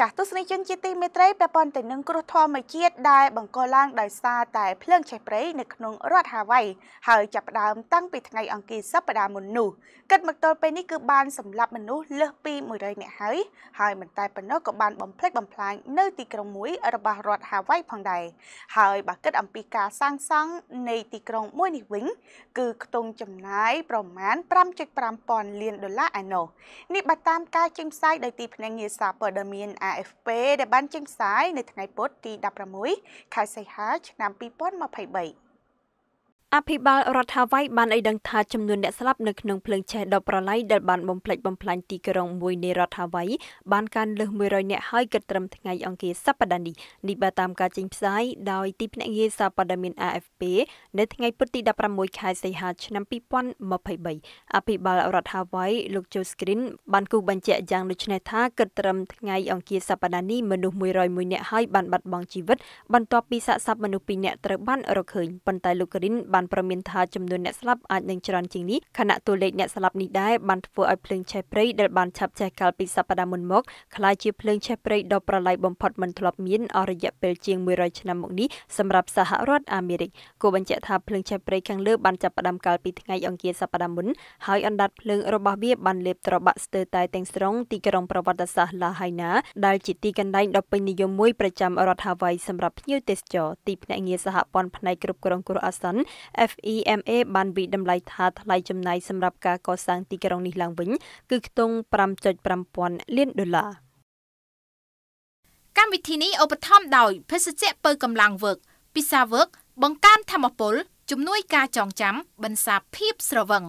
ចាស់ទស្សនិកជនជាទីមេត្រីពាក់ព័ន្ធទៅនឹងគ្រោះធម្មជាតិដែលបង្កឡើងដោយសារតែភ្លើងឆេះព្រៃនៅក្នុង រដ្ឋហាវ៉ៃហើយចាប់ផ្ដើមតាំងពីថ្ងៃអង្គារសប្តាហ៍មុននោះគិតមកទល់ពេលនេះគឺបានសម្លាប់មនុស្សលើសពី100នាក់ហើយហើយមិនតែប៉ុណ្ណោះក៏បានបំផ្លិចបំផ្លាញនៅទីក្រុងមួយរបស់រដ្ឋហាវ៉ៃផងដែរហើយបើគិតអំពីការសាងសង់នៃទីក្រុងមួយនេះវិញគឺខ្ទង់ចំណាយប្រមាណ5.5ពាន់លានដុល្លារឯណោះនេះបើតាមការចេញផ្សាយដោយទីភ្នាក់ងារសារព័ត៌មាន AFP ដែលបានចេញផ្សាយនៅថ្ងៃពុធទី16ខែសីហាឆ្នាំ2023អភិបាលរដ្ឋាភិបាលបានឲ្យដឹងថាចំនួនអ្នកស្លាប់នៅក្នុងភ្លើងឆេះដ៏ប្រឡាយដែលបានបំផ្លិចបំផ្លាញទីក្រុងមួយនៃរដ្ឋាភិបាលបានកើនលើស100អ្នកហើយគិតត្រឹមថ្ងៃអង្គារសប្តាហ៍នេះនេះបើតាមការចេញផ្សាយដោយទីភ្នាក់ងារសារព័ត៌មាន AFP នៅថ្ងៃពុធទី16ខែសីហាឆ្នាំ2023អភិបាលរដ្ឋាភិបាលលោក Joe Screen បានគូសបញ្ជាក់យ៉ាងដូចនេះថាគិតត្រឹមថ្ងៃអង្គារសប្តាហ៍នេះមនុស្ស101អ្នកហើយបានបាត់បង់ជីវិត បន្ទាប់ពីសាកសពមនុស្ស2អ្នកត្រូវបានរកឃើញប៉ុន្តែលោក Green បានប្រមានថាចំនួនអ្នកស្លាប់អាចនឹងច្រើនជាងនេះខណៈតួលេខអ្នកស្លាប់នេះដែរបានធ្វើឲ្យភ្លើងឆេះព្រៃដែលបានឆាប់ចេះកាលពីសប្តាហ៍មុនមកក្លាយជាភ្លើងឆេះព្រៃដ៏ប្រឡាយបំផុតមិនធ្លាប់មានអស់រយៈពេលជាង100ឆ្នាំមកនេះសម្រាប់សហរដ្ឋអាមេរិកគូបញ្ជាក់ថាភ្លើងឆេះព្រៃខាងលើបានចាប់ផ្ដើមកាលពីថ្ងៃអង្គារសប្តាហ៍មុនហើយអណ្ដាតភ្លើងរបស់វាបានលេបត្របាក់ស្ទើរតែទាំងស្រុងទីក្រុងប្រវត្តិសាស្ត្រឡាហៃណាដែលជាទីកន្លែងដ៏ពេញនិយមមួយប្រចាំរដ្ឋហាវ៉ៃសម្រាប់ភ្ញៀវទេសចរទីភ្នាក់ងារសហព័ន្ធផ្នែកគ្រប់គ្រងគ្រោះអាសន្ន FEMA បានវិតម្លៃថាថ្លៃចំណាយសម្រាប់ការកសាងទីក្រុងនេះឡើងវិញគឺខ្ទង់5.5000លានដុល្លារកម្មវិធីនេះឧបត្ថម្ភដោយភេសជ្ជៈពៅកម្លាំងវើកពិសាវើកបង្កើនធមពលជំនួយការចងចាំបន្សាភាពស្រវឹង